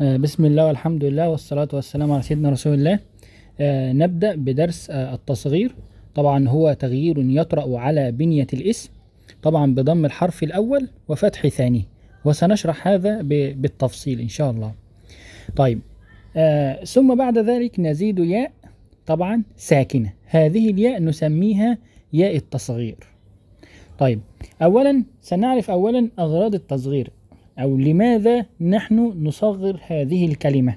آه، بسم الله والحمد لله والصلاة والسلام على سيدنا رسول الله آه، نبدأ بدرس آه، التصغير طبعا هو تغيير يطرأ على بنية الاسم طبعا بضم الحرف الأول وفتح ثاني وسنشرح هذا بالتفصيل إن شاء الله طيب ثم بعد ذلك نزيد ياء طبعا ساكنة هذه الياء نسميها ياء التصغير طيب أولا سنعرف أولا أغراض التصغير أو لماذا نحن نصغر هذه الكلمة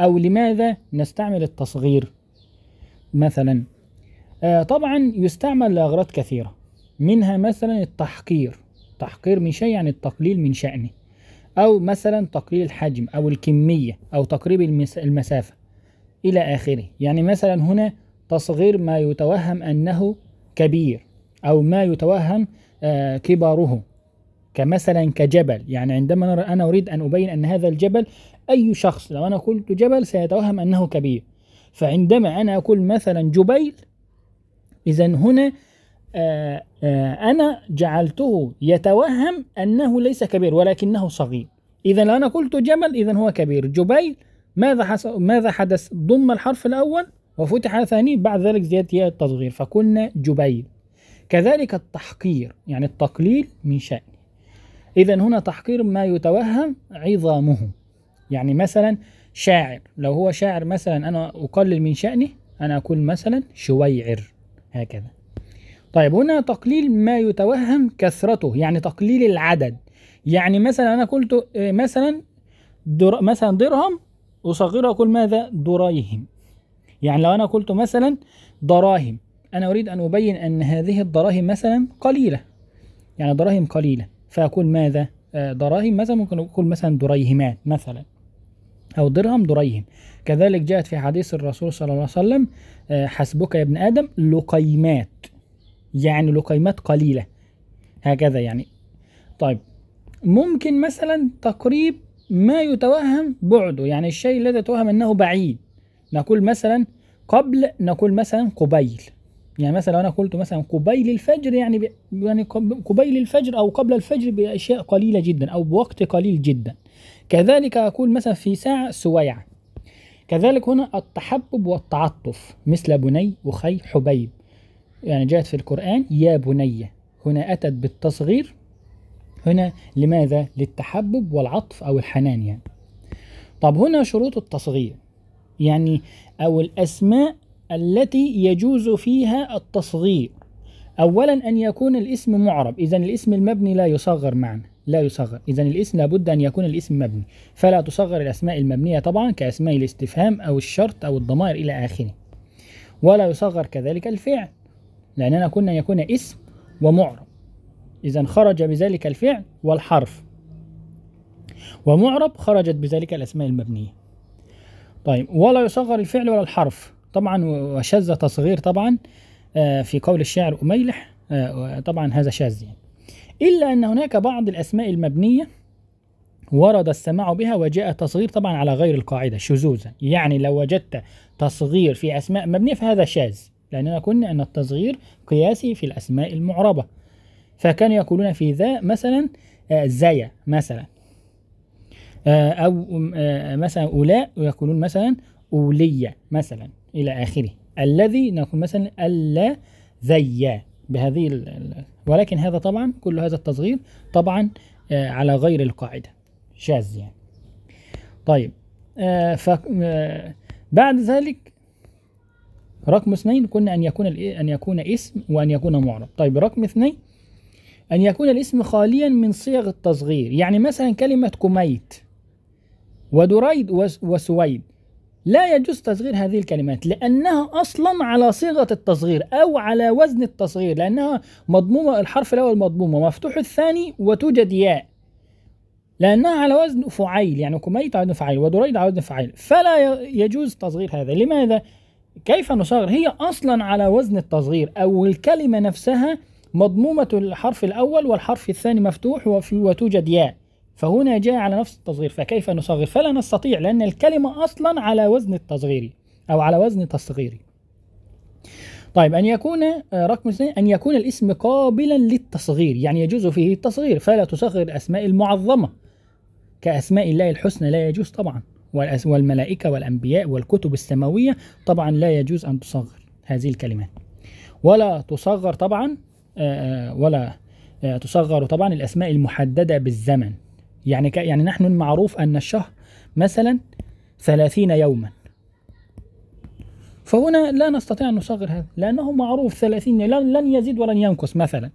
أو لماذا نستعمل التصغير مثلا آه طبعا يستعمل لأغراض كثيرة منها مثلا التحقير تحقير من شيء يعني التقليل من شأنه أو مثلا تقليل الحجم أو الكمية أو تقريب المس المسافة إلى آخره يعني مثلا هنا تصغير ما يتوهم أنه كبير أو ما يتوهم آه كباره كمثلا كجبل يعني عندما نرى أنا أريد أن أبين أن هذا الجبل أي شخص لو أنا قلت جبل سيتوهم أنه كبير فعندما أنا أقول مثلا جبيل إذا هنا آه، آه، أنا جعلته يتوهم أنه ليس كبير ولكنه صغير إذا لو أنا قلت جبل إذا هو كبير جبيل ماذا ماذا حدث ضم الحرف الأول وفتح ثاني بعد ذلك زيادة التصغير فقلنا جبيل كذلك التحقير يعني التقليل من شأن إذا هنا تحقير ما يتوهم عظامه يعني مثلا شاعر لو هو شاعر مثلا أنا أقلل من شأنه أنا أقول مثلا شويعر هكذا طيب هنا تقليل ما يتوهم كثرته يعني تقليل العدد يعني مثلا أنا قلت آه، مثلا در مثلا درهم أصغره أقول ماذا درايهم يعني لو أنا قلت مثلا دراهم أنا أريد أن أبين أن هذه الدراهم مثلا قليلة يعني دراهم قليلة فأقول ماذا آه، دراهم ماذا ممكن أقول مثلا دريهمات مثلا أو درهم دريهم كذلك جاءت في حديث الرسول صلى الله عليه وسلم آه، حسبك يا ابن آدم لقيمات يعني لقيمات قليلة هكذا يعني طيب ممكن مثلا تقريب ما يتوهم بعده يعني الشيء الذي يتوهم أنه بعيد نقول مثلا قبل نقول مثلا قبيل يعني مثلا لو انا قلت مثلا قبيل الفجر يعني يعني قبيل الفجر او قبل الفجر باشياء قليله جدا او بوقت قليل جدا كذلك اقول مثلا في ساعه سويع كذلك هنا التحبب والتعطف مثل بني اخي حبيب يعني جاءت في القران يا بني هنا اتت بالتصغير هنا لماذا للتحبب والعطف او الحنان يعني طب هنا شروط التصغير يعني او الاسماء التي يجوز فيها التصغير أولا أن يكون الاسم معرب إذا الاسم المبني لا يصغر معنا لا يصغر إذا الاسم لابد أن يكون الاسم مبني فلا تصغر الأسماء المبنية طبعا كأسماء الاستفهام أو الشرط أو الضمائر إلى آخره ولا يصغر كذلك الفعل لأننا كنا يكون اسم ومعرب إذا خرج بذلك الفعل والحرف ومعرب خرجت بذلك الأسماء المبنية طيب ولا يصغر الفعل ولا الحرف طبعا وشذ تصغير طبعا آه، في قول الشاعر أميلح آه، طبعا هذا شاذ يعني إلا أن هناك بعض الأسماء المبنية ورد السماع بها وجاء تصغير طبعا على غير القاعدة شذوذا يعني لو وجدت تصغير في أسماء مبنية فهذا شاذ لأننا قلنا أن التصغير قياسي في الأسماء المعربة فكانوا يقولون في ذا مثلا آه، زيا مثلا أو مثلا أولاء ويقولون مثلا أولية مثلا إلى آخره الذي نقول مثلا الذي بهذه ولكن هذا طبعا كل هذا التصغير طبعا آه، على غير القاعدة شاذ يعني طيب آه ف... آه بعد ذلك رقم اثنين قلنا أن يكون أن يكون اسم وأن يكون معرب طيب رقم اثنين أن يكون الاسم خاليا من صيغ التصغير يعني مثلا كلمة كميت ودريد وسويد لا يجوز تصغير هذه الكلمات لأنها أصلا على صيغة التصغير أو على وزن التصغير لأنها مضمومة الحرف الأول مضمومة مفتوح الثاني وتوجد ياء لأنها على وزن فعيل يعني كميت على وزن فعيل ودريد على وزن فعيل فلا يجوز تصغير هذا لماذا؟ كيف نصغر؟ هي أصلا على وزن التصغير أو الكلمة نفسها مضمومة الحرف الأول والحرف الثاني مفتوح وفي وتوجد ياء فهنا جاء على نفس التصغير فكيف نصغر فلا نستطيع لأن الكلمة أصلا على وزن التصغيري أو على وزن تصغيري طيب أن يكون آه، رقم اثنين أن يكون الاسم قابلا للتصغير يعني يجوز فيه التصغير فلا تصغر الأسماء المعظمة كأسماء الله الحسنى لا يجوز طبعا والملائكة والأنبياء والكتب السماوية طبعا لا يجوز أن تصغر هذه الكلمات ولا تصغر طبعا آه، آه، ولا تصغر طبعا الأسماء المحددة بالزمن يعني ك... يعني نحن المعروف أن الشهر مثلا ثلاثين يوما فهنا لا نستطيع أن نصغر هذا لأنه معروف ثلاثين لن يزيد ولن ينقص مثلا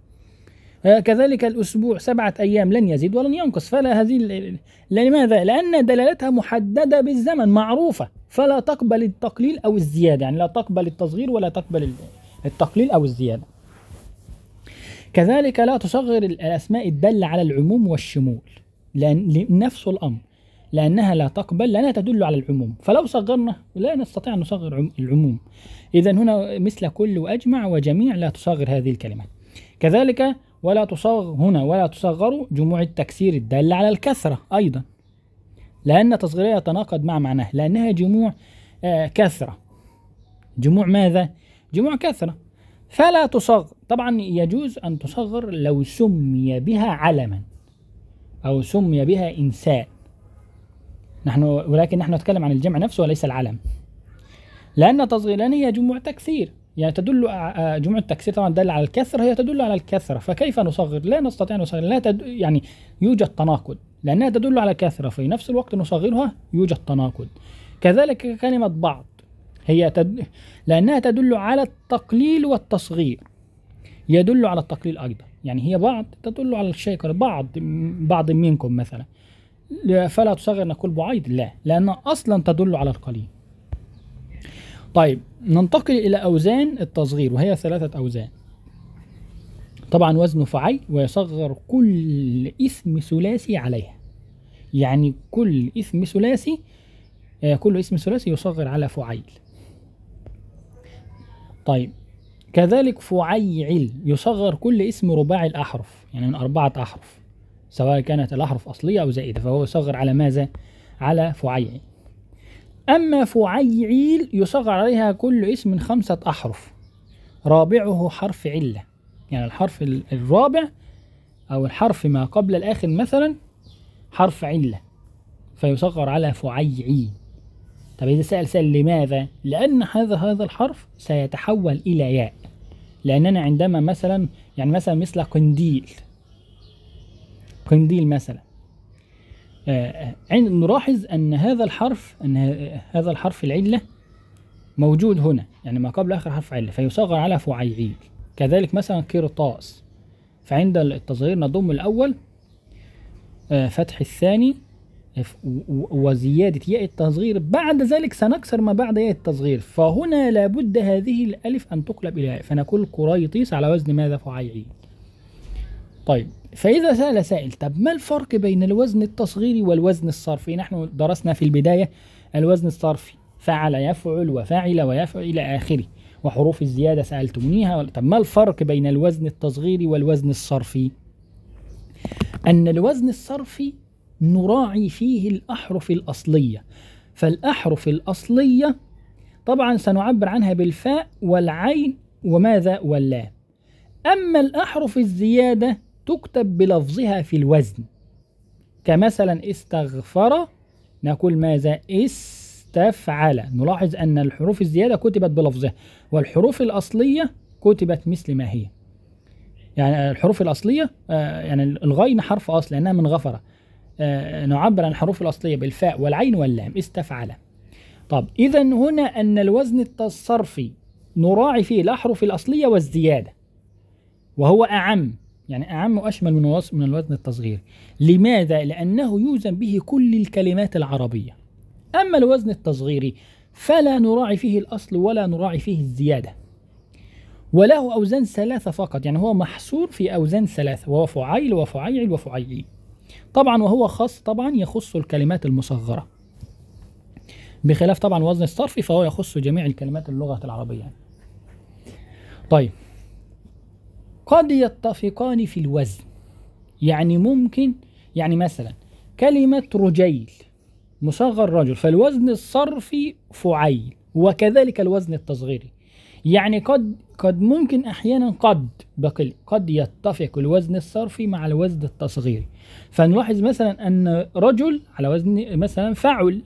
آه، كذلك الأسبوع سبعة أيام لن يزيد ولن ينقص فلا هذه لماذا؟ لأن دلالتها محددة بالزمن معروفة فلا تقبل التقليل أو الزيادة يعني لا تقبل التصغير ولا تقبل التقليل أو الزيادة كذلك لا تصغر الأسماء الدالة على العموم والشمول لأن نفس الأمر لأنها لا تقبل لأنها تدل على العموم فلو صغرنا لا نستطيع أن نصغر العموم إذا هنا مثل كل وأجمع وجميع لا تصغر هذه الكلمة كذلك ولا تصغ هنا ولا تصغر جموع التكسير الدالة على الكثرة أيضا لأن تصغيرها يتناقض مع معناه لأنها جموع آه، كثرة جموع ماذا؟ جموع كثرة فلا تصغر طبعا يجوز أن تصغر لو سمي بها علما أو سمي بها إنساء نحن ولكن نحن نتكلم عن الجمع نفسه وليس العلم لأن تصغيران هي جموع تكثير يعني تدل آه، آه، جموع التكسير طبعا دل على الكثرة هي تدل على الكثرة فكيف نصغر لا نستطيع أن نصغر لا تد... يعني يوجد تناقض لأنها تدل على كثرة في نفس الوقت نصغرها يوجد تناقض كذلك كلمة بعض هي تد... لأنها تدل على التقليل والتصغير يدل على التقليل أيضا يعني هي بعض تدل على الشيء بعض بعض منكم مثلا فلا تصغر نقول بعيد لا لأنها أصلا تدل على القليل طيب ننتقل إلى أوزان التصغير وهي ثلاثة أوزان طبعا وزن فعي ويصغر كل اسم ثلاثي عليها يعني كل اسم ثلاثي آه، كل اسم ثلاثي يصغر على فعيل طيب كذلك فعيعل يصغر كل اسم رباعي الأحرف يعني من أربعة أحرف سواء كانت الأحرف أصلية أو زائدة فهو يصغر على ماذا؟ على فعيعل أما فعيعيل يصغر عليها كل اسم من خمسة أحرف رابعه حرف علة يعني الحرف الرابع أو الحرف ما قبل الآخر مثلا حرف علة فيصغر على فعيعيل طب إذا سأل سأل لماذا؟ لأن هذا هذا الحرف سيتحول إلى ياء لأننا عندما مثلا يعني مثلا مثل قنديل قنديل مثلا آه، آه، نلاحظ أن هذا الحرف أن هذا الحرف العلة موجود هنا يعني ما قبل آخر حرف علة فيصغر على فعيعيل كذلك مثلا قرطاس فعند التصغير نضم الأول آه، فتح الثاني وزيادة ياء التصغير بعد ذلك سنكسر ما بعد ياء التصغير فهنا لابد هذه الألف أن تقلب إلى ياء فنقول قريطيس على وزن ماذا فعيعين e. طيب فإذا سأل سائل طب ما الفرق بين الوزن التصغيري والوزن الصرفي نحن درسنا في البداية الوزن الصرفي فعل يفعل وفعل ويفعل إلى آخره وحروف الزيادة سألتمونيها طب ما الفرق بين الوزن التصغيري والوزن الصرفي أن الوزن الصرفي نراعي فيه الأحرف الأصلية فالأحرف الأصلية طبعا سنعبر عنها بالفاء والعين وماذا واللام أما الأحرف الزيادة تكتب بلفظها في الوزن كمثلا استغفر نقول ماذا استفعل نلاحظ أن الحروف الزيادة كتبت بلفظها والحروف الأصلية كتبت مثل ما هي يعني الحروف الأصلية آه، يعني الغين حرف أصل لأنها من غفرة آه، نعبر عن الحروف الأصلية بالفاء والعين واللام استفعل طب إذا هنا أن الوزن الصرفي نراعي فيه الأحرف الأصلية والزيادة وهو أعم يعني أعم وأشمل من من الوزن التصغيري لماذا؟ لأنه يوزن به كل الكلمات العربية أما الوزن التصغيري فلا نراعي فيه الأصل ولا نراعي فيه الزيادة وله أوزان ثلاثة فقط يعني هو محصور في أوزان ثلاثة وهو فعيل وفعيل وفعيل طبعا وهو خاص طبعا يخص الكلمات المصغرة بخلاف طبعا وزن الصرفي فهو يخص جميع الكلمات اللغة العربية طيب قد يتفقان في الوزن يعني ممكن يعني مثلا كلمة رجيل مصغر رجل فالوزن الصرفي فعيل وكذلك الوزن التصغيري يعني قد قد ممكن أحيانا قد بقل قد يتفق الوزن الصرفي مع الوزن التصغيري فنلاحظ مثلا أن رجل على وزن مثلا فعل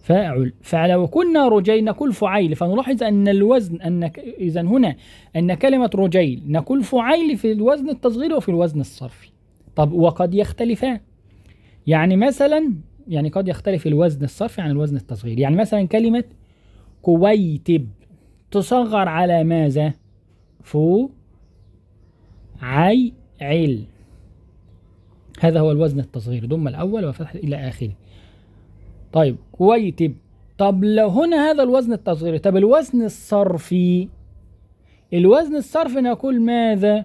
فاعل فلو كنا رجيل نقول فعيل فنلاحظ أن الوزن أن إذا هنا أن كلمة رجيل نقول فعيل في الوزن التصغيري وفي الوزن الصرفي طب وقد يختلفان يعني مثلا يعني قد يختلف الوزن الصرفي عن الوزن التصغيري يعني مثلا كلمة كويتب تصغر على ماذا فو عي عل هذا هو الوزن التصغير ضم الأول وفتح إلى آخره طيب كويتب طب لو هنا هذا الوزن التصغيري طب الوزن الصرفي الوزن الصرفي نقول ماذا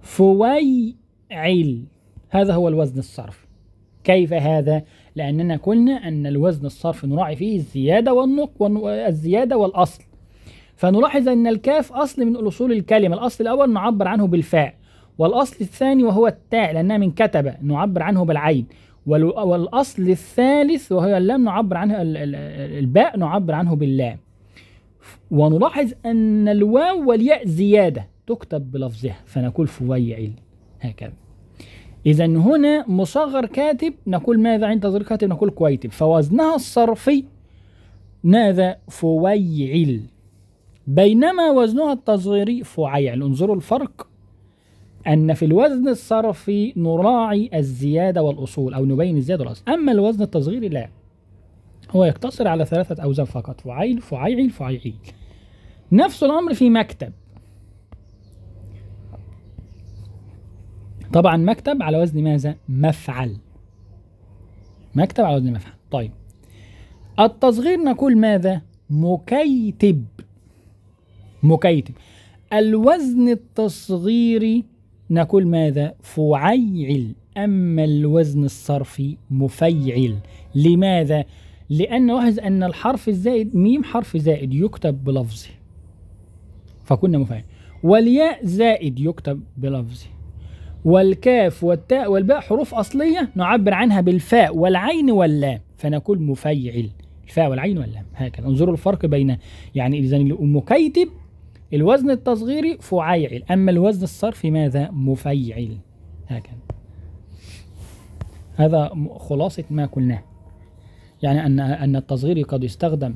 فويعل هذا هو الوزن الصرفي كيف هذا لأننا قلنا أن الوزن الصرف نراعي فيه الزيادة والنق الزيادة والأصل فنلاحظ أن الكاف أصل من أصول الكلمة الأصل الأول نعبر عنه بالفاء والأصل الثاني وهو التاء لأنها من كتبة نعبر عنه بالعين والأصل الثالث وهو اللام نعبر عنه الباء نعبر عنه باللام ونلاحظ أن الواو والياء زيادة تكتب بلفظها فنقول فويعل هكذا إذا هنا مصغر كاتب نقول ماذا عند تصغير كاتب نقول كويتب فوزنها الصرفي ماذا فويعل بينما وزنها التصغيري فعيل انظروا الفرق أن في الوزن الصرفي نراعي الزيادة والأصول أو نبين الزيادة والأصول أما الوزن التصغيري لا هو يقتصر على ثلاثة أوزان فقط فعيل فعيعل فعيعيل نفس الأمر في مكتب طبعا مكتب على وزن ماذا مفعل مكتب على وزن مفعل طيب التصغير نقول ماذا مكيتب مكيتب الوزن التصغيري نقول ماذا فعيل أما الوزن الصرفي مفيعل لماذا؟ لأن لاحظ أن الحرف الزائد ميم حرف زائد يكتب بلفظه فكنا مفيعل والياء زائد يكتب بلفظه والكاف والتاء والباء حروف أصلية نعبر عنها بالفاء والعين واللام فنقول مفيعل الفاء والعين واللام هكذا انظروا الفرق بين يعني إذا المكيتب الوزن التصغيري فعيعل أما الوزن الصرفي ماذا مفيعل هكذا هذا خلاصة ما قلناه يعني أن أن التصغير قد يستخدم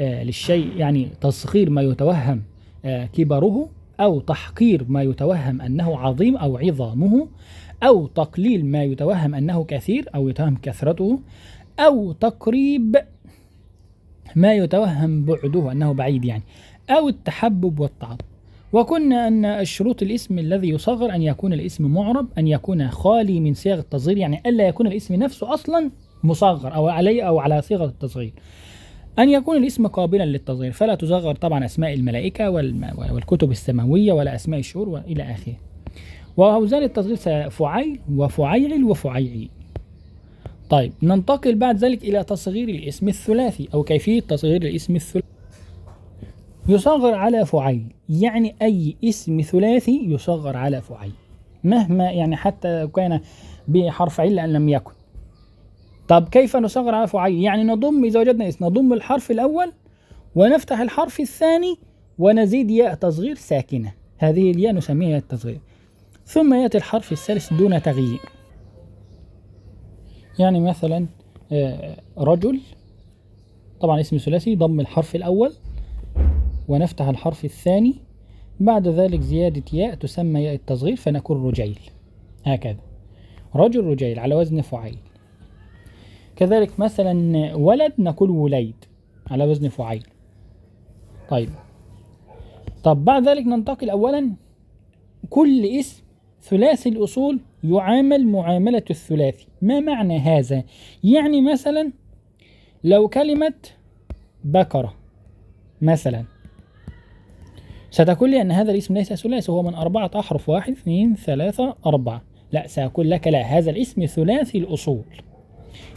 آه، للشيء يعني تصغير ما يتوهم آه، كبره أو تحقير ما يتوهم أنه عظيم أو عظامه أو تقليل ما يتوهم أنه كثير أو يتوهم كثرته أو تقريب ما يتوهم بعده أنه بعيد يعني أو التحبب والتعاطف وكنا أن الشروط الاسم الذي يصغر أن يكون الاسم معرب أن يكون خالي من صيغ التصغير يعني ألا يكون الاسم نفسه أصلا مصغر أو عليه أو على صيغة التصغير أن يكون الاسم قابلا للتصغير فلا تصغر طبعا أسماء الملائكة والكتب السماوية ولا أسماء الشهور وإلى آخره وأوزان التصغير فعيل وفعيعل وفعيعي طيب ننتقل بعد ذلك إلى تصغير الاسم الثلاثي أو كيفية تصغير الاسم الثلاثي يصغر على فعيل يعني أي اسم ثلاثي يصغر على فعيل مهما يعني حتى كان بحرف عل أن لم يكن طب كيف نصغر على فعين يعني نضم إذا وجدنا اسم نضم الحرف الأول ونفتح الحرف الثاني ونزيد ياء تصغير ساكنة هذه الياء نسميها ياء التصغير ثم يأتي الحرف الثالث دون تغيير يعني مثلا آه، رجل طبعا اسم ثلاثي ضم الحرف الأول ونفتح الحرف الثاني بعد ذلك زيادة ياء تسمى ياء التصغير فنكون رجيل هكذا رجل رجيل على وزن فعيل كذلك مثلا ولد نقول وليد على وزن فعيل طيب طب بعد ذلك ننتقل أولا كل اسم ثلاثي الأصول يعامل معاملة الثلاثي ما معنى هذا؟ يعني مثلا لو كلمة بكرة مثلا ستقول لي أن هذا الاسم ليس ثلاثي هو من أربعة أحرف واحد اثنين ثلاثة أربعة لا سأقول لك لا هذا الاسم ثلاثي الأصول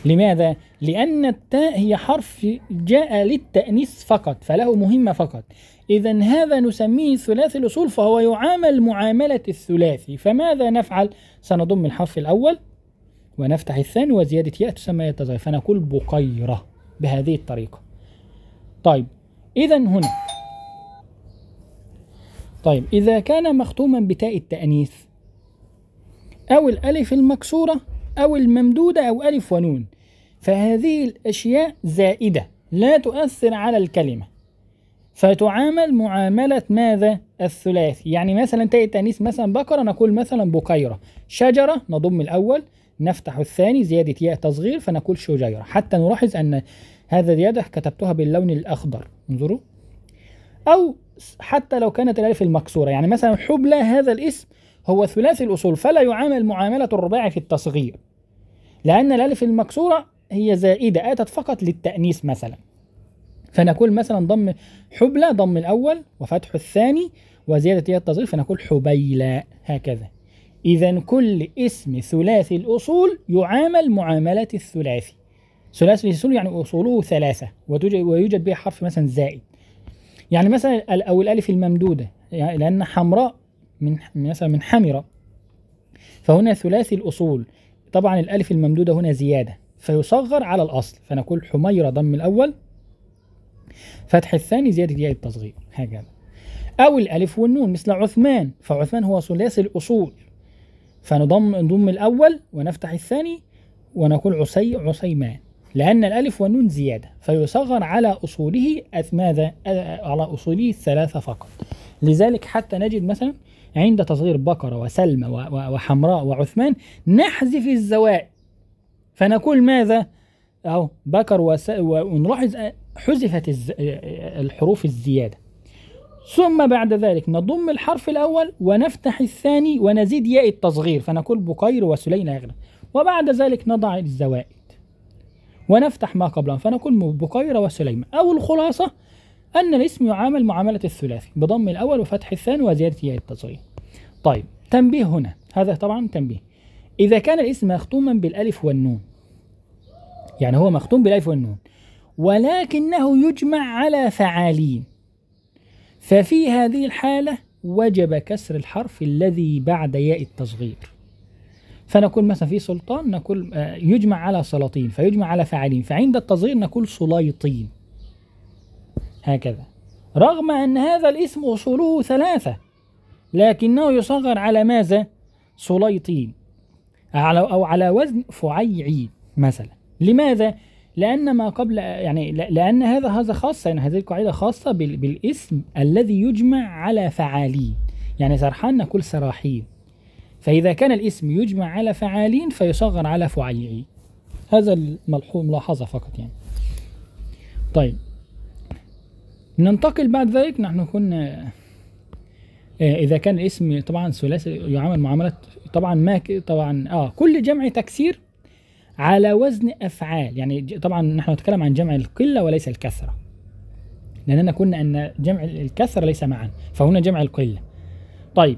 لماذا؟ لأن التاء هي حرف جاء للتأنيث فقط فله مهمة فقط إذا هذا نسميه ثلاثي الأصول فهو يعامل معاملة الثلاثي فماذا نفعل؟ سنضم الحرف الأول ونفتح الثاني وزيادة ياء تسمى يتزايد فنقول بقيرة بهذه الطريقة طيب إذا هنا طيب إذا كان مختوما بتاء التأنيث أو الألف المكسورة أو الممدودة أو ألف ونون فهذه الأشياء زائدة لا تؤثر على الكلمة فتعامل معاملة ماذا؟ الثلاثي يعني مثلا تاء التأنيث مثلا بقرة نقول مثلا بقيرة شجرة نضم الأول نفتح الثاني زيادة ياء تصغير فنقول شجيرة حتى نلاحظ أن هذا اليد كتبتها باللون الأخضر انظروا أو حتى لو كانت الألف المكسورة يعني مثلا حبلى هذا الاسم هو ثلاثي الأصول فلا يعامل معاملة الرباعي في التصغير لأن الألف المكسورة هي زائدة أتت فقط للتأنيث مثلا فنقول مثلا ضم حبلى ضم الأول وفتح الثاني وزيادة التصغير فنقول حبيلى هكذا إذا كل اسم ثلاثي الأصول يعامل معاملة الثلاثي ثلاثي الأصول يعني أصوله ثلاثة ويوجد به حرف مثلا زائد يعني مثلا أو الألف الممدودة يعني لأن حمراء من مثلا من حمرة فهنا ثلاثي الأصول طبعا الألف الممدودة هنا زيادة فيصغر على الأصل فنقول حميرة ضم الأول فتح الثاني زيادة ياء التصغير هكذا أو الألف والنون مثل عثمان فعثمان هو ثلاثي الأصول فنضم نضم الأول ونفتح الثاني ونقول عسي عسيمان لأن الألف والنون زيادة فيصغر على أصوله ماذا على أصوله الثلاثة فقط لذلك حتى نجد مثلا عند تصغير بقرة وسلمى وحمراء وعثمان نحذف الزوائد فنقول ماذا؟ أو بكر وس... ونلاحظ حذفت الز... الحروف الزيادة ثم بعد ذلك نضم الحرف الأول ونفتح الثاني ونزيد ياء التصغير فنقول بقير وسلينا يغنى وبعد ذلك نضع الزوائد ونفتح ما قبلها فنقول بقير وسليمة أو الخلاصة أن الاسم يعامل معاملة الثلاثي بضم الأول وفتح الثاني وزيادة ياء التصغير. طيب تنبيه هنا هذا طبعا تنبيه إذا كان الاسم مختوما بالألف والنون يعني هو مختوم بالألف والنون ولكنه يجمع على فعالين ففي هذه الحالة وجب كسر الحرف الذي بعد ياء التصغير فنقول مثلا في سلطان نقول آه، يجمع على سلاطين فيجمع على فعالين فعند التصغير نقول سليطين هكذا رغم أن هذا الاسم أصوله ثلاثة لكنه يصغر على ماذا؟ سليطين أو على وزن فعيعي مثلا لماذا؟ لأن ما قبل يعني لأن هذا هذا خاصة يعني هذه القاعدة خاصة بالاسم الذي يجمع على فعالين يعني سرحان نقول سراحين فإذا كان الاسم يجمع على فعالين فيصغر على فعيعي هذا الملحوظ ملاحظة فقط يعني طيب ننتقل بعد ذلك نحن كنا آه، اذا كان الاسم طبعا ثلاثي يعامل معامله طبعا ما طبعا اه كل جمع تكسير على وزن افعال يعني طبعا نحن نتكلم عن جمع القله وليس الكثره لاننا كنا ان جمع الكثره ليس معا فهنا جمع القله طيب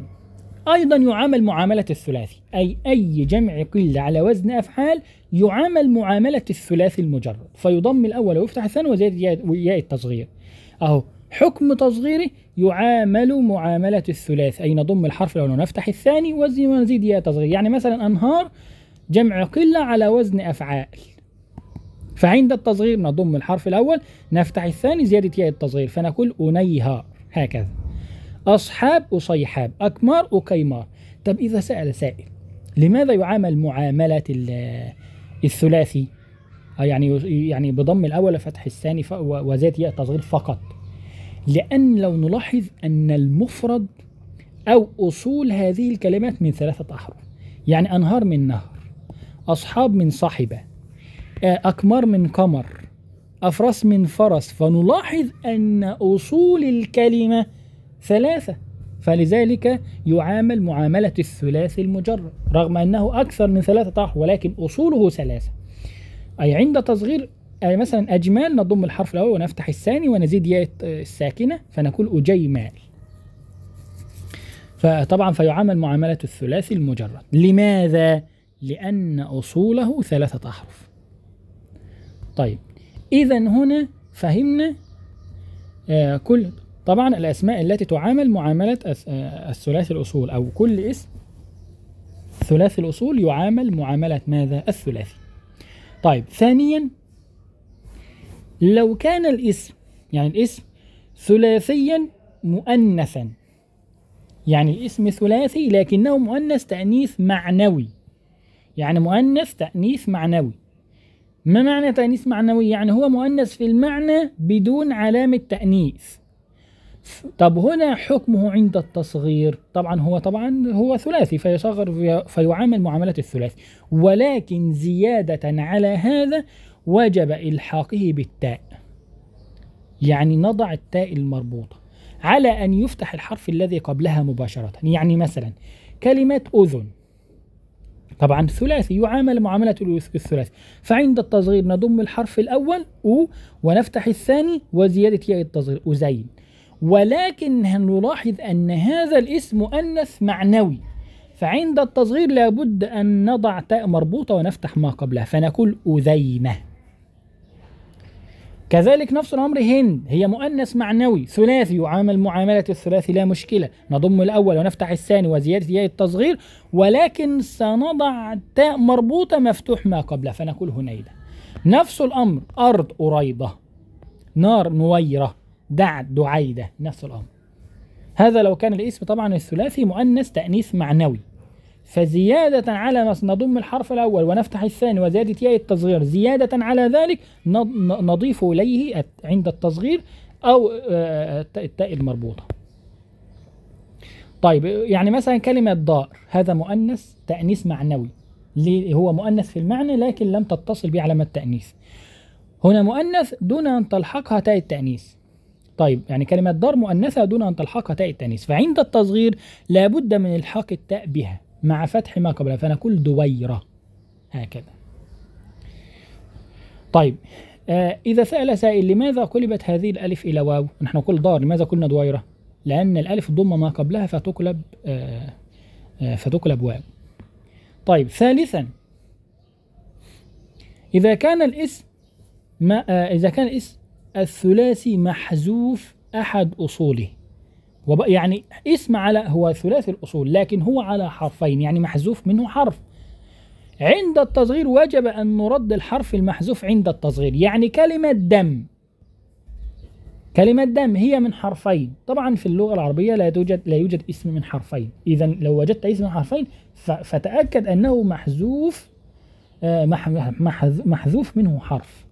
ايضا يعامل معامله الثلاثي اي اي جمع قله على وزن افعال يعامل معامله الثلاثي المجرد فيضم الاول ويفتح الثاني وزياده ياء التصغير أهو حكم تصغيره يعامل معاملة الثلاث أي نضم الحرف الأول ونفتح الثاني ونزيد يا تصغير يعني مثلا أنهار جمع قلة على وزن أفعال فعند التصغير نضم الحرف الأول نفتح الثاني زيادة ياء التصغير فنقول أنيهار هكذا أصحاب أصيحاب أكمار أكيمار طب إذا سأل سائل لماذا يعامل معاملة الثلاثي آه، يعني يعني بضم الاول وفتح الثاني وزاد ياء تصغير فقط لان لو نلاحظ ان المفرد او اصول هذه الكلمات من ثلاثه احرف يعني انهار من نهر اصحاب من صاحبه اكمار آه، من قمر افرس من فرس فنلاحظ ان اصول الكلمه ثلاثه فلذلك يعامل معامله الثلاثي المجرد رغم انه اكثر من ثلاثه احرف ولكن اصوله ثلاثه أي عند تصغير أي مثلا أجمال نضم الحرف الأول ونفتح الثاني ونزيد ياء الساكنة فنقول أجيمال فطبعا فيعامل معاملة الثلاثي المجرد لماذا؟ لأن أصوله ثلاثة أحرف طيب إذا هنا فهمنا آه كل طبعا الأسماء التي تعامل معاملة آه، الثلاثي الأصول أو كل اسم ثلاثي الأصول يعامل معاملة ماذا؟ الثلاثي طيب ثانيا لو كان الاسم يعني الاسم ثلاثيا مؤنثا يعني الاسم ثلاثي لكنه مؤنث تأنيث معنوي يعني مؤنث تأنيث معنوي ما معنى تأنيث معنوي؟ يعني هو مؤنث في المعنى بدون علامة تأنيث طب هنا حكمه عند التصغير طبعا هو طبعا هو ثلاثي فيصغر فيعامل معاملة الثلاثي ولكن زيادة على هذا وجب إلحاقه بالتاء يعني نضع التاء المربوطة على أن يفتح الحرف الذي قبلها مباشرة يعني مثلا كلمة أذن طبعا ثلاثي يعامل معاملة الثلاثي فعند التصغير نضم الحرف الأول أو ونفتح الثاني وزيادة ياء التصغير أزين ولكن نلاحظ أن هذا الاسم مؤنث معنوي فعند التصغير لابد أن نضع تاء مربوطة ونفتح ما قبلها فنقول أذينة كذلك نفس الأمر هند هي مؤنث معنوي ثلاثي يعامل معاملة الثلاثي لا مشكلة نضم الأول ونفتح الثاني وزيادة ياء التصغير ولكن سنضع تاء مربوطة مفتوح ما قبلها فنقول هنيدة نفس الأمر أرض أريضة نار نويرة دعت دعيدة نفس الأمر هذا لو كان الاسم طبعا الثلاثي مؤنث تأنيث معنوي فزيادة على ما نضم الحرف الأول ونفتح الثاني وزيادة ياء التصغير زيادة على ذلك نضيف إليه عند التصغير أو آه، التاء المربوطة طيب يعني مثلا كلمة دار هذا مؤنث تأنيث معنوي ليه هو مؤنث في المعنى لكن لم تتصل به علامة التأنيث هنا مؤنث دون أن تلحقها تاء التأنيث طيب يعني كلمة دار مؤنثة دون أن تلحقها تاء التأنيث فعند التصغير لابد من إلحاق التاء بها مع فتح ما قبلها فنقول دويرة هكذا طيب آه إذا سأل سائل لماذا قلبت هذه الألف إلى واو نحن نقول دار لماذا قلنا دويرة لأن الألف ضم ما قبلها فتقلب آه آه فتقلب واو طيب ثالثا إذا كان الاسم ما آه إذا كان الاسم الثلاثي محذوف أحد أصوله يعني اسم على هو ثلاثي الأصول لكن هو على حرفين يعني محذوف منه حرف عند التصغير وجب أن نرد الحرف المحذوف عند التصغير يعني كلمة دم كلمة دم هي من حرفين طبعا في اللغة العربية لا توجد لا يوجد اسم من حرفين إذا لو وجدت اسم من حرفين فتأكد أنه محذوف آه، محذوف منه حرف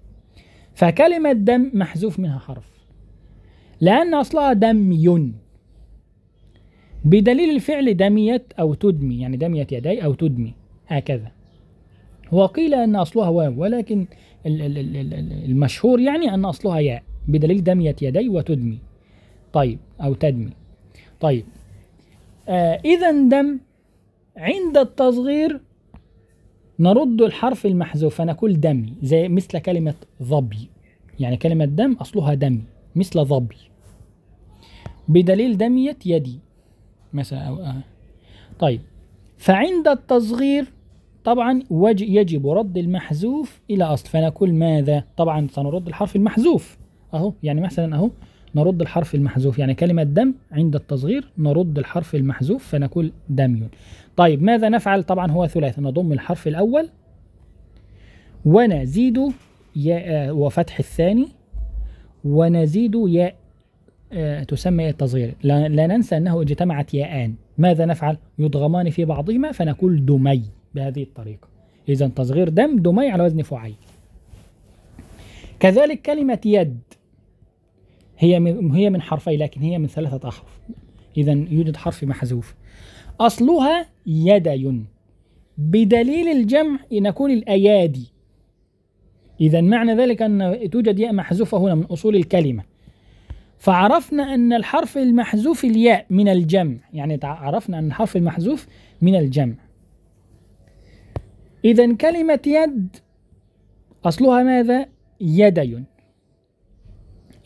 فكلمة دم محذوف منها حرف لأن أصلها دمي بدليل الفعل دميت أو تدمي يعني دميت يدي أو تدمي هكذا وقيل أن أصلها واو ولكن المشهور يعني أن أصلها ياء بدليل دميت يدي وتدمي طيب أو تدمي طيب آه إذا دم عند التصغير نرد الحرف المحذوف فنقول دمي زي مثل كلمة ظبي يعني كلمة دم أصلها دمي مثل ظبي بدليل دميت يدي مثلا أو آه. طيب فعند التصغير طبعا يجب رد المحذوف إلى أصل فنقول ماذا طبعا سنرد الحرف المحذوف أهو يعني مثلا أهو نرد الحرف المحذوف يعني كلمة دم عند التصغير نرد الحرف المحذوف فنقول دمي طيب ماذا نفعل طبعا هو ثلاثي نضم الحرف الأول ونزيد ياء آه، وفتح الثاني ونزيد ياء آه، تسمى ياء التصغير لا, لا ننسى أنه اجتمعت ياءان ماذا نفعل يضغمان في بعضهما فنقول دمي بهذه الطريقة إذا تصغير دم دمي على وزن فعي كذلك كلمة يد هي من هي من حرفي لكن هي من ثلاثة أحرف إذا يوجد حرف محذوف أصلها يدي بدليل الجمع نكون الأيادي إذا معنى ذلك أن توجد ياء محذوفة هنا من أصول الكلمة فعرفنا أن الحرف المحذوف الياء من الجمع يعني عرفنا أن الحرف المحذوف من الجمع إذا كلمة يد أصلها ماذا؟ يدي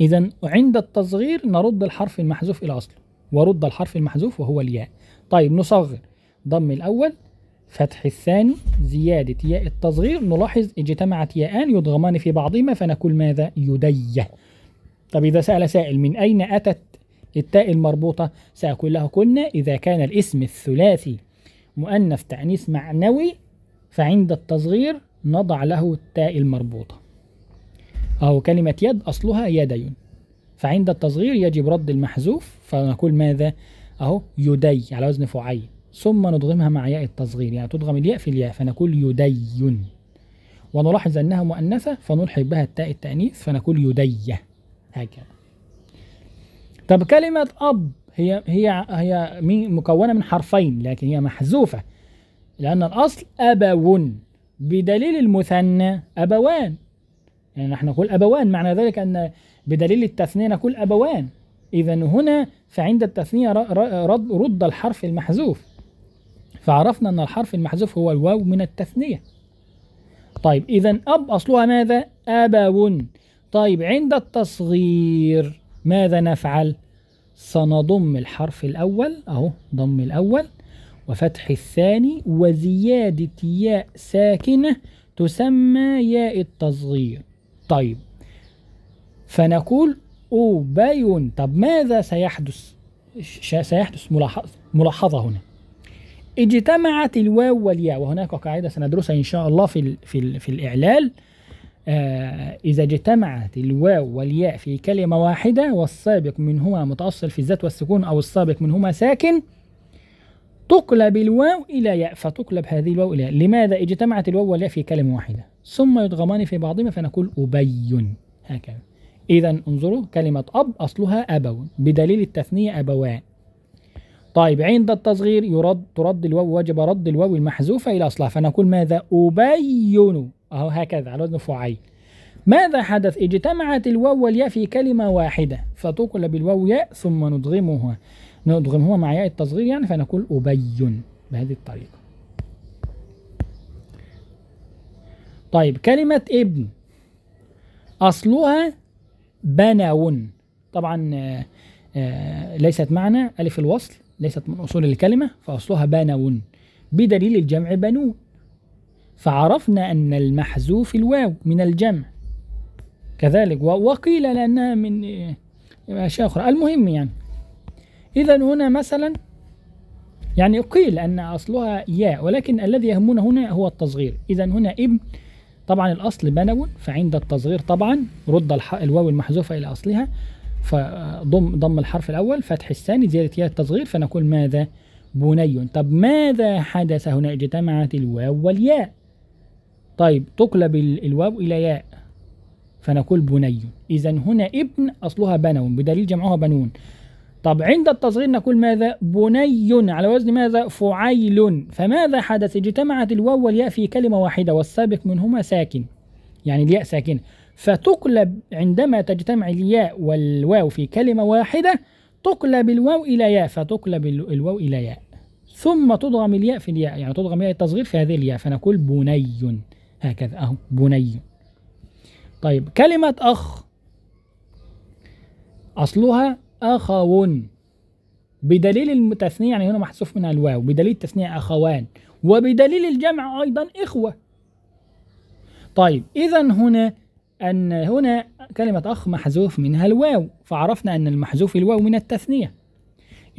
إذا عند التصغير نرد الحرف المحذوف إلى أصله ورد الحرف المحذوف وهو الياء طيب نصغر ضم الأول فتح الثاني زيادة ياء التصغير نلاحظ اجتمعت ياءان يضغمان في بعضهما فنقول ماذا يدي طب إذا سأل سائل من أين أتت التاء المربوطة سأقول له كنا إذا كان الاسم الثلاثي مؤنث تأنيث معنوي فعند التصغير نضع له التاء المربوطة أو كلمة يد أصلها يدي فعند التصغير يجب رد المحذوف فنقول ماذا أهو يدي على وزن فعيل ثم ندغمها مع ياء التصغير يعني تدغم الياء في الياء فنقول يدي ونلاحظ أنها مؤنثة فنلحق بها التاء التأنيث فنقول يدي هكذا طب كلمة أب هي هي هي مكونة من حرفين لكن هي محذوفة لأن الأصل أبو بدليل المثنى أبوان يعني نحن نقول أبوان معنى ذلك أن بدليل التثنية نقول أبوان إذا هنا فعند التثنية رد, رد الحرف المحذوف فعرفنا أن الحرف المحذوف هو الواو من التثنية طيب إذا أب أصلها ماذا؟ أبو طيب عند التصغير ماذا نفعل؟ سنضم الحرف الأول أهو ضم الأول وفتح الثاني وزيادة ياء ساكنة تسمى ياء التصغير طيب فنقول أوبايون طب ماذا سيحدث سيحدث ملاحظ ملاحظة هنا اجتمعت الواو والياء وهناك قاعدة سندرسها إن شاء الله في, ال في, ال في الإعلال آه إذا اجتمعت الواو والياء في كلمة واحدة والسابق منهما متأصل في الذات والسكون أو السابق منهما ساكن تقلب الواو إلى ياء فتقلب هذه الواو إلى ياء لماذا اجتمعت الواو والياء في كلمة واحدة ثم يدغمان في بعضهما فنقول أبي هكذا إذا انظروا كلمة أب أصلها أبو بدليل التثنية أبوان طيب عند التصغير يرد ترد الواو وجب رد الواو المحذوفة إلى أصلها فنقول ماذا أبين أهو هكذا على وزن فعيل ماذا حدث اجتمعت الواو والياء في كلمة واحدة فتقلب بالواو ياء ثم ندغمها ندغمها مع ياء التصغير يعني فنقول أبين بهذه الطريقة طيب كلمة ابن أصلها بناون طبعا آه، آه، ليست معنى ألف الوصل ليست من أصول الكلمة فأصلها بناون بدليل الجمع بنون فعرفنا أن المحذوف الواو من الجمع كذلك وقيل لأنها من أشياء آه، أخرى المهم يعني إذا هنا مثلا يعني قيل أن أصلها ياء ولكن الذي يهمنا هنا هو التصغير إذا هنا ابن طبعا الأصل بنو فعند التصغير طبعا رد الواو المحذوفة إلى أصلها فضم ضم الحرف الأول فتح الثاني زيادة ياء التصغير فنقول ماذا بني طب ماذا حدث هنا اجتمعت الواو والياء طيب تقلب الواو إلى ياء فنقول بني إذا هنا ابن أصلها بنون بدليل جمعها بنون طب عند التصغير نقول ماذا بني على وزن ماذا فعيل فماذا حدث اجتمعت الواو والياء في كلمة واحدة والسابق منهما ساكن يعني الياء ساكنة فتقلب عندما تجتمع الياء والواو في كلمة واحدة تقلب الواو إلى ياء فتقلب الواو إلى ياء ثم تضغم الياء في الياء يعني تضغم ياء التصغير في هذه الياء فنقول بني هكذا أهو بني طيب كلمة أخ أصلها أخو بدليل التثنية يعني هنا محذوف منها الواو بدليل التثنية أخوان وبدليل الجمع أيضا إخوة طيب إذا هنا أن هنا كلمة أخ محذوف منها الواو فعرفنا أن المحذوف الواو من التثنية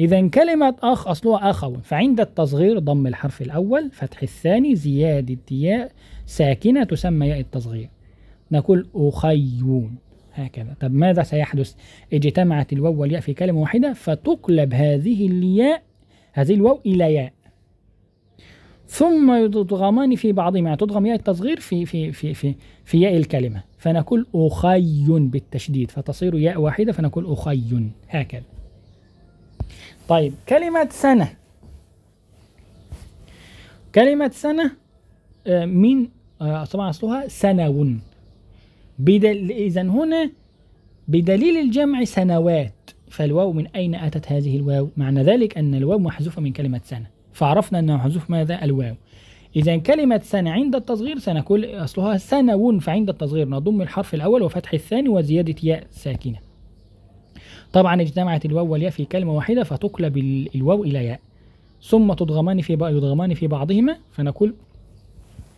إذا كلمة أخ أصلها أخو فعند التصغير ضم الحرف الأول فتح الثاني زيادة ياء ساكنة تسمى ياء التصغير نقول أخيون هكذا طب ماذا سيحدث اجتمعت الواو والياء في كلمة واحدة فتقلب هذه الياء هذه الواو إلى ياء ثم يضغمان في بعضهما تضغم ياء التصغير في في في في في ياء الكلمة فنقول أخي بالتشديد فتصير ياء واحدة فنقول أخي هكذا طيب كلمة سنة كلمة سنة آه، من طبعا آه، أصلها سنو بدل إذا هنا بدليل الجمع سنوات فالواو من أين أتت هذه الواو؟ معنى ذلك أن الواو محذوفة من كلمة سنة فعرفنا أنه محذوف ماذا؟ الواو إذا كلمة سنة عند التصغير سنة كل أصلها سنو فعند التصغير نضم الحرف الأول وفتح الثاني وزيادة ياء ساكنة طبعا اجتمعت الواو والياء في كلمة واحدة فتقلب الواو إلى ياء ثم تضغمان في يضغمان في بعضهما فنقول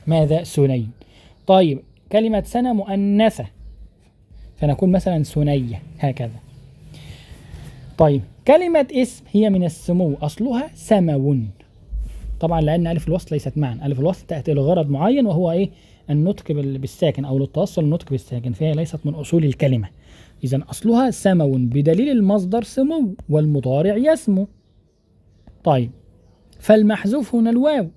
ماذا سنين طيب كلمة سنة مؤنثة فنقول مثلا سنية هكذا طيب كلمة اسم هي من السمو أصلها سمو طبعا لأن ألف الوصل ليست معنى ألف الوصل تأتي لغرض معين وهو إيه النطق بالساكن أو للتوصل النطق بالساكن فهي ليست من أصول الكلمة إذا أصلها سمو بدليل المصدر سمو والمضارع يسمو طيب فالمحذوف هنا الواو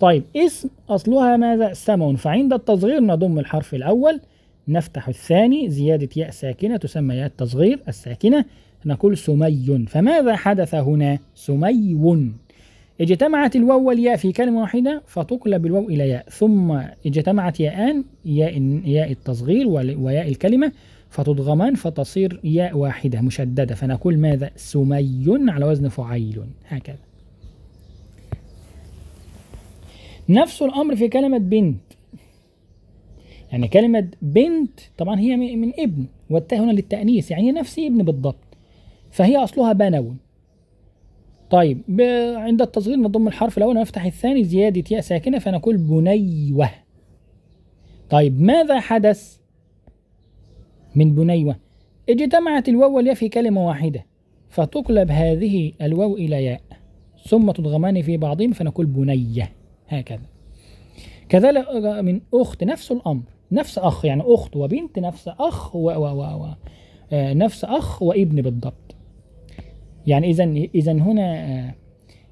طيب اسم أصلها ماذا؟ سمع فعند التصغير نضم الحرف الأول نفتح الثاني زيادة ياء ساكنة تسمى ياء التصغير الساكنة نقول سمي فماذا حدث هنا؟ سمي اجتمعت الواو والياء في كلمة واحدة فتقلب الواو إلى ياء ثم اجتمعت ياءان ياء ياء التصغير وياء الكلمة فتضغمان فتصير ياء واحدة مشددة فنقول ماذا؟ سمي على وزن فعيل هكذا نفس الأمر في كلمة بنت يعني كلمة بنت طبعا هي من ابن والتاء هنا للتأنيث يعني نفس ابن بالضبط فهي أصلها بنون طيب عند التصغير نضم الحرف الأول ونفتح الثاني زيادة ياء ساكنة فنقول بنيوة طيب ماذا حدث من بنيوة اجتمعت الواو والياء في كلمة واحدة فتقلب هذه الواو إلى ياء ثم تضغمان في بعضهم فنقول بنيه هكذا كذلك من أخت نفس الأمر نفس أخ يعني أخت وبنت نفس أخ و, و, و, و آه، نفس أخ وابن بالضبط يعني إذا إذا هنا آه،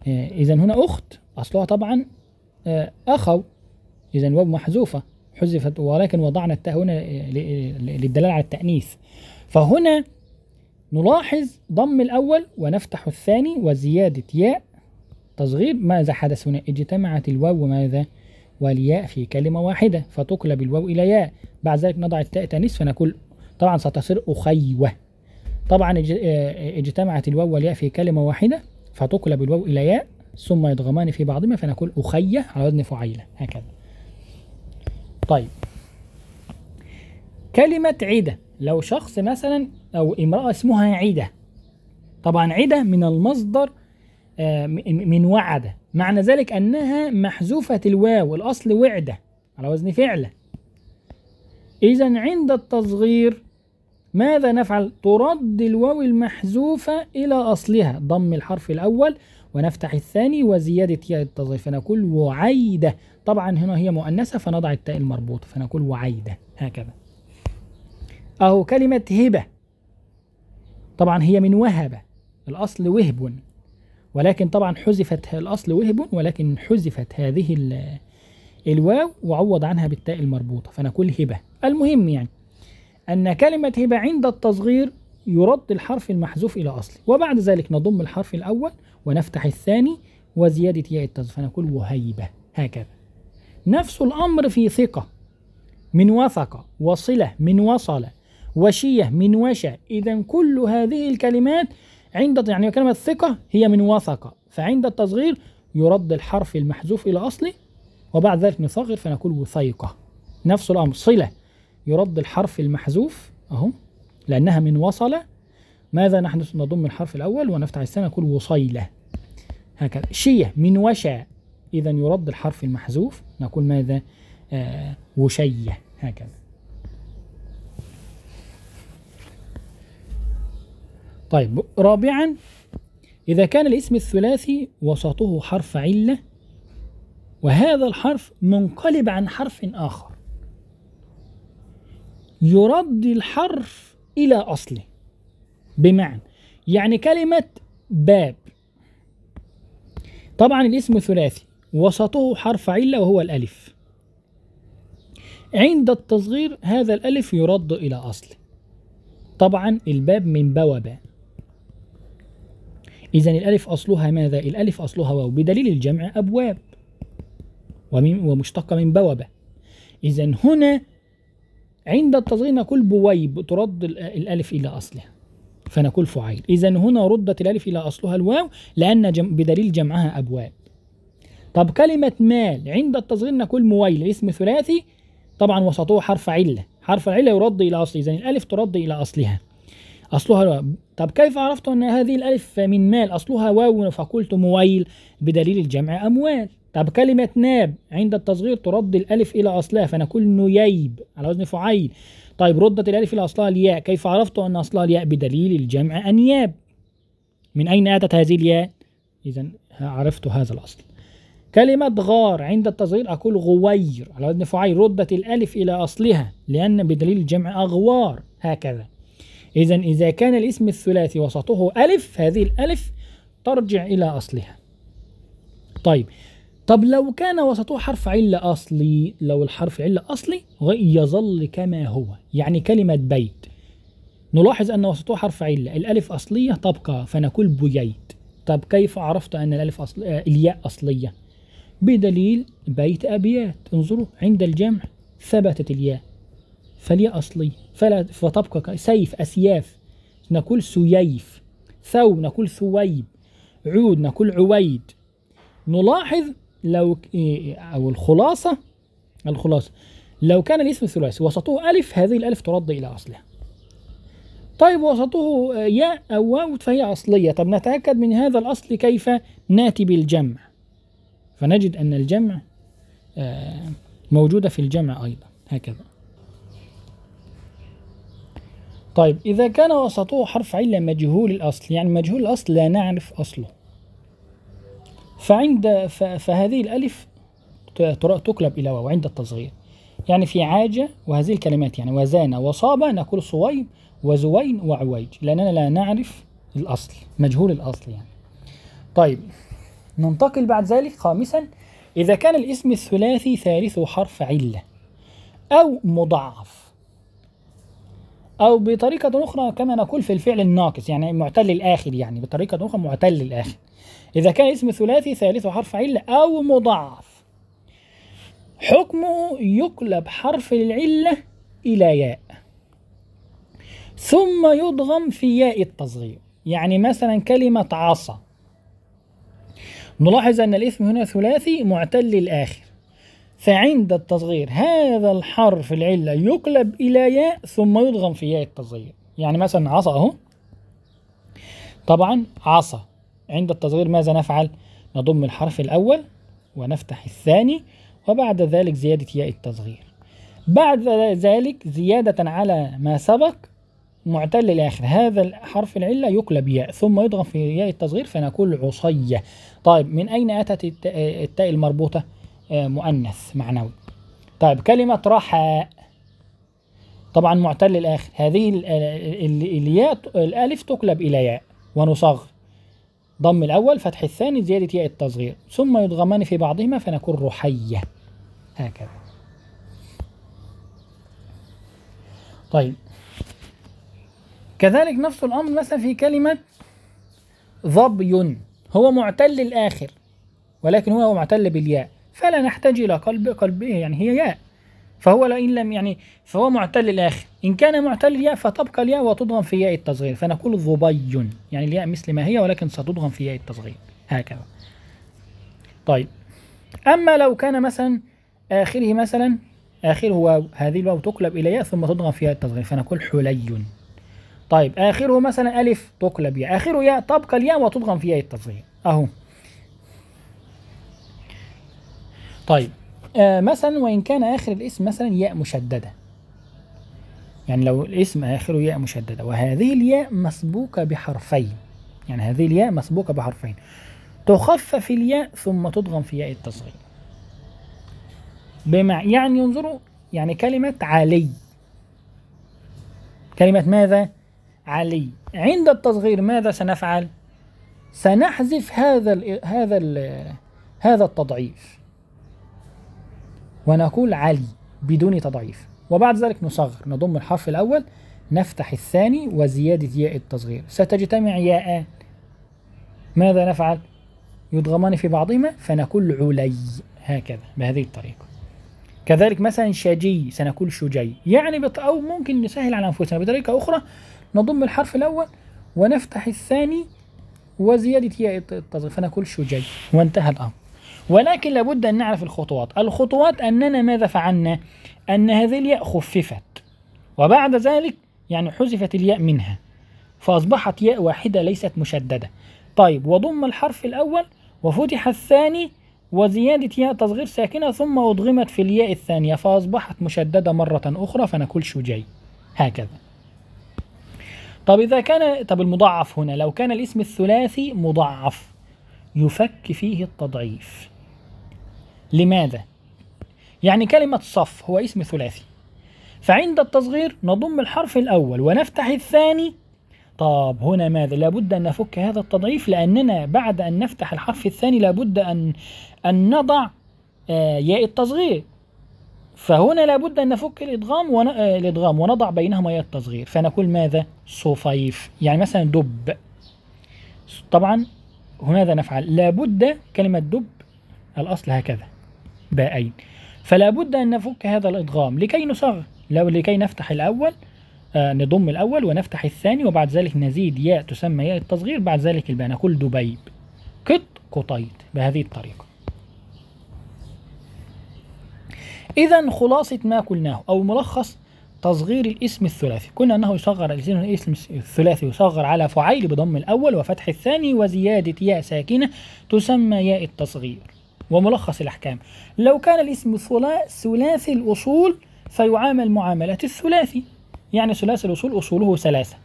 آه، إذا هنا أخت أصلها طبعا أخو إذا واو محذوفة حذفت ولكن وضعنا التاء هنا للدلالة على التأنيث فهنا نلاحظ ضم الأول ونفتح الثاني وزيادة ياء التصغير ماذا حدث هنا اجتمعت الواو وماذا والياء في كلمة واحدة فتقلب الواو إلى ياء بعد ذلك نضع التاء تانيث فنقول طبعا ستصير أخيوة طبعا آه، اجتمعت الواو والياء في كلمة واحدة فتقلب الواو إلى ياء ثم يضغمان في بعضهما فنقول أخية على وزن فعيلة هكذا طيب كلمة عدة لو شخص مثلا أو امرأة اسمها عدة طبعا عدة من المصدر آه، من وعد معنى ذلك أنها محذوفة الواو الأصل وعدة على وزن فعلة إذا عند التصغير ماذا نفعل؟ ترد الواو المحذوفة إلى أصلها ضم الحرف الأول ونفتح الثاني وزيادة ياء التصغير فنقول وعيدة طبعا هنا هي مؤنثة فنضع التاء المربوطة فنقول وعيدة هكذا أهو كلمة هبة طبعا هي من وهبة الأصل وهب ولكن طبعا حذفت الأصل وهب ولكن حذفت هذه الواو وعوض عنها بالتاء المربوطة فنقول هبة المهم يعني أن كلمة هبة عند التصغير يرد الحرف المحذوف إلى أصله وبعد ذلك نضم الحرف الأول ونفتح الثاني وزيادة ياء التصغير فنقول وهيبة هكذا نفس الأمر في ثقة من وثق وصلة من وصل وشية من وشى إذا كل هذه الكلمات عند يعني كلمة ثقة هي من وثقة فعند التصغير يرد الحرف المحذوف إلى أصله وبعد ذلك نصغر فنقول وثيقة نفس الأمر صلة يرد الحرف المحذوف أهو لأنها من وصل ماذا نحن نضم الحرف الأول ونفتح الثاني نقول وصيلة هكذا شية من وشى إذا يرد الحرف المحذوف نقول ماذا آه وشية هكذا طيب رابعا إذا كان الاسم الثلاثي وسطه حرف علة وهذا الحرف منقلب عن حرف آخر يرد الحرف إلى أصله بمعنى يعني كلمة باب طبعا الاسم ثلاثي وسطه حرف علة وهو الألف عند التصغير هذا الألف يرد إلى أصله طبعا الباب من بوبا إذا الألف أصلها ماذا؟ الألف أصلها واو بدليل الجمع أبواب ومشتقة من بوبة إذا هنا عند التصغير نقول بويب ترد الألف إلى أصلها فنقول فعيل إذا هنا ردت الألف إلى أصلها الواو لأن جم بدليل جمعها أبواب طب كلمة مال عند التصغير نقول مويل اسم ثلاثي طبعا وسطه حرف علة حرف العلة يرد إلى أصله إذا الألف ترد إلى أصلها أصلها الواو طب كيف عرفت أن هذه الألف من مال أصلها واو فقلت مويل بدليل الجمع أموال طب كلمة ناب عند التصغير ترد الألف إلى أصلها فنقول نييب على وزن فعيل طيب ردت الألف إلى أصلها الياء كيف عرفت أن أصلها الياء بدليل الجمع أنياب من أين أتت هذه الياء إذا عرفت هذا الأصل كلمة غار عند التصغير أقول غوير على وزن فعيل ردت الألف إلى أصلها لأن بدليل الجمع أغوار هكذا إذا إذا كان الاسم الثلاثي وسطه ألف هذه الألف ترجع إلى أصلها طيب طب لو كان وسطه حرف علة أصلي لو الحرف علة أصلي يظل كما هو يعني كلمة بيت نلاحظ أن وسطه حرف علة الألف أصلية تبقى فنقول بيت طب كيف عرفت أن الألف أصل... آه الياء أصلية بدليل بيت أبيات انظروا عند الجمع ثبتت الياء فلي أصلي فلا فطبقة سيف أسياف نقول سييف ثو نقول ثويب عود نقول عويد نلاحظ لو إيه، أو الخلاصة الخلاصة لو كان الاسم ثلاثي وسطه ألف هذه الألف ترد إلى أصلها طيب وسطه ياء أو واو فهي أصلية طب نتأكد من هذا الأصل كيف ناتي بالجمع فنجد أن الجمع آه، موجودة في الجمع أيضا هكذا طيب إذا كان وسطه حرف علة مجهول الأصل يعني مجهول الأصل لا نعرف أصله فعند فهذه الألف تقلب إلى واو عند التصغير يعني في عاجة وهذه الكلمات يعني وزانة وصابة نقول صويب وزوين وعويج لأننا لا نعرف الأصل مجهول الأصل يعني طيب ننتقل بعد ذلك خامسا إذا كان الاسم الثلاثي ثالث حرف علة أو مضاعف أو بطريقة أخرى كما نقول في الفعل الناقص يعني معتل الآخر يعني بطريقة أخرى معتل الآخر إذا كان اسم ثلاثي ثالث حرف علة أو مضاعف حكمه يقلب حرف العلة إلى ياء ثم يضغم في ياء التصغير يعني مثلا كلمة عصا نلاحظ أن الاسم هنا ثلاثي معتل الآخر فعند التصغير هذا الحرف العلة يقلب إلى ياء ثم يضغم في ياء التصغير يعني مثلا عصا أهو طبعا عصا عند التصغير ماذا نفعل؟ نضم الحرف الأول ونفتح الثاني وبعد ذلك زيادة ياء التصغير بعد ذلك زيادة على ما سبق معتل الآخر هذا الحرف العلة يقلب ياء ثم يضغم في ياء التصغير فنقول عصية طيب من أين أتت التاء المربوطة؟ مؤنث معنوي طيب كلمة رحاء طبعا معتل الآخر هذه الياء الألف تقلب إلى ياء ونصغر ضم الأول فتح الثاني زيادة ياء التصغير ثم يضغمان في بعضهما فنكون رحية هكذا طيب كذلك نفس الأمر مثلا في كلمة ظبي هو معتل الآخر ولكن هو معتل بالياء فلا نحتاج إلى قلب قلب ايه يعني هي ياء فهو لا إن لم يعني فهو معتل الآخر إن كان معتل الياء فتبقى الياء وتضغم في ياء التصغير فنقول ظبي يعني الياء مثل ما هي ولكن ستضغم في ياء التصغير هكذا طيب أما لو كان مثلا آخره مثلا آخره واو هذه الواو تقلب إلى ياء ثم تضغم في ياء التصغير فنقول حلي طيب آخره مثلا ألف تقلب ياء آخره ياء تبقى الياء وتضغم في ياء التصغير أهو طيب آه مثلا وإن كان آخر الاسم مثلا ياء مشددة يعني لو الاسم آخره ياء مشددة وهذه الياء مسبوكه بحرفين يعني هذه الياء مسبوكه بحرفين تخفف الياء ثم تضغم في ياء التصغير بمع يعني انظروا يعني كلمة علي كلمة ماذا؟ علي عند التصغير ماذا سنفعل؟ سنحذف هذا الـ هذا الـ هذا التضعيف ونقول علي بدون تضعيف وبعد ذلك نصغر نضم الحرف الأول نفتح الثاني وزيادة ياء التصغير ستجتمع ياءان ماذا نفعل؟ يضغمان في بعضهما فنقول علي هكذا بهذه الطريقة كذلك مثلا شجي سنقول شجي يعني بط أو ممكن نسهل على أنفسنا بطريقة أخرى نضم الحرف الأول ونفتح الثاني وزيادة ياء التصغير فنقول شجي وانتهى الأمر ولكن لابد أن نعرف الخطوات الخطوات أننا ماذا فعلنا أن هذه الياء خففت وبعد ذلك يعني حذفت الياء منها فأصبحت ياء واحدة ليست مشددة طيب وضم الحرف الأول وفتح الثاني وزيادة ياء تصغير ساكنة ثم أضغمت في الياء الثانية فأصبحت مشددة مرة أخرى فنقول شجي هكذا طب إذا كان طب المضاعف هنا لو كان الاسم الثلاثي مضاعف يفك فيه التضعيف لماذا؟ يعني كلمة صف هو اسم ثلاثي فعند التصغير نضم الحرف الأول ونفتح الثاني طب هنا ماذا؟ لابد أن نفك هذا التضعيف لأننا بعد أن نفتح الحرف الثاني لابد أن أن نضع آه، ياء التصغير فهنا لابد أن نفك الإدغام ون... آه، الإدغام ونضع بينهما ياء التصغير فنقول ماذا؟ صفيف يعني مثلا دب طبعا ماذا نفعل لابد كلمة دب الأصل هكذا باءين فلا بد أن نفك هذا الإدغام لكي نصغر لو لكي نفتح الأول آه نضم الأول ونفتح الثاني وبعد ذلك نزيد ياء تسمى ياء التصغير بعد ذلك الباء نقول دبيب قط قطيط بهذه الطريقة إذا خلاصة ما قلناه أو ملخص تصغير الاسم الثلاثي قلنا أنه يصغر الاسم الثلاثي يصغر على فعيل بضم الأول وفتح الثاني وزيادة ياء ساكنة تسمى ياء التصغير وملخص الأحكام لو كان الاسم ثلاثي الأصول فيعامل معاملة الثلاثي يعني ثلاثي الأصول أصوله ثلاثة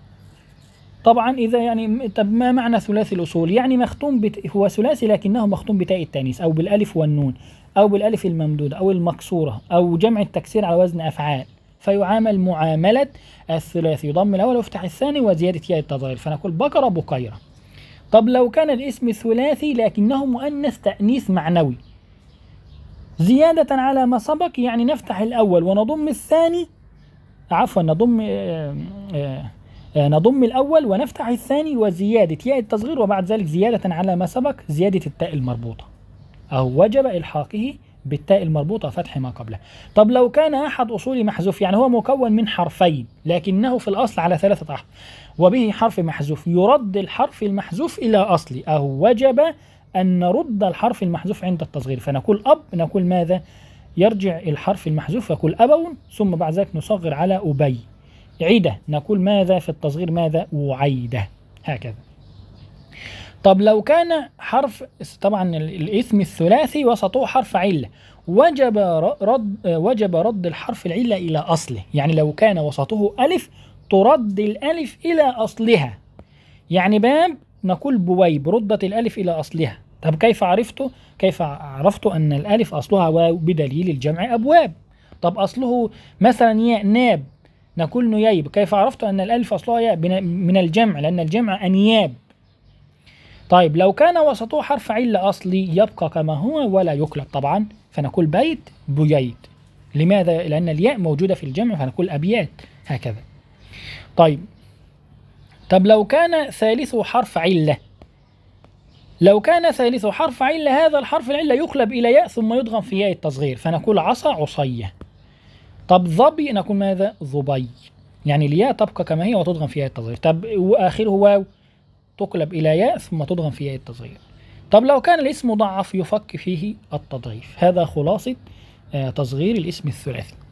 طبعا إذا يعني طب ما معنى ثلاثي الأصول؟ يعني مختوم بت... هو ثلاثي لكنه مختوم بتاء التانيث أو بالألف والنون أو بالألف الممدودة أو المكسورة أو جمع التكسير على وزن أفعال فيعامل معاملة الثلاثي يضم الأول ويفتح الثاني وزيادة ياء التظاهر فنقول بكرة بكيرة طب لو كان الاسم ثلاثي لكنه مؤنث تأنيث معنوي زيادة على ما سبق يعني نفتح الأول ونضم الثاني عفوا نضم آآ آه، آآ آه، آه، نضم الأول ونفتح الثاني وزيادة ياء التصغير وبعد ذلك زيادة على ما سبق زيادة التاء المربوطة أو وجب إلحاقه بالتاء المربوطة فتح ما قبله طب لو كان أحد أصول محذوف يعني هو مكون من حرفين لكنه في الأصل على ثلاثة أحرف وبه حرف محذوف يرد الحرف المحذوف إلى أصله أو وجب أن نرد الحرف المحذوف عند التصغير فنقول أب نقول ماذا يرجع الحرف المحذوف يقول أبو ثم بعد ذلك نصغر على أبي عيدة نقول ماذا في التصغير ماذا وعيدة هكذا طب لو كان حرف طبعا الاسم الثلاثي وسطه حرف علة وجب رد وجب رد الحرف العلة إلى أصله يعني لو كان وسطه ألف ترد الألف إلى أصلها يعني باب نقول بويب ردت الألف إلى أصلها طب كيف عرفته؟ كيف عرفت أن الألف أصلها واو بدليل الجمع أبواب طب أصله مثلا ياء ناب نقول نياب كيف عرفت أن الألف أصلها ياء من الجمع لأن الجمع أنياب طيب لو كان وسطه حرف عل أصلي يبقى كما هو ولا يقلب طبعا فنقول بيت بيت لماذا؟ لأن الياء موجودة في الجمع فنقول أبيات هكذا طيب طب لو كان ثالث حرف علة لو كان ثالث حرف علة هذا الحرف العلة يقلب إلى ياء ثم يدغم في ياء التصغير فنقول عصا عصية طب ظبي نقول ماذا ظبي يعني الياء تبقى كما هي وتدغم في ياء التصغير طب وآخره واو تقلب إلى ياء ثم تدغم في ياء التصغير طب لو كان الاسم مضعف يفك فيه التضعيف هذا خلاصة آه، تصغير الاسم الثلاثي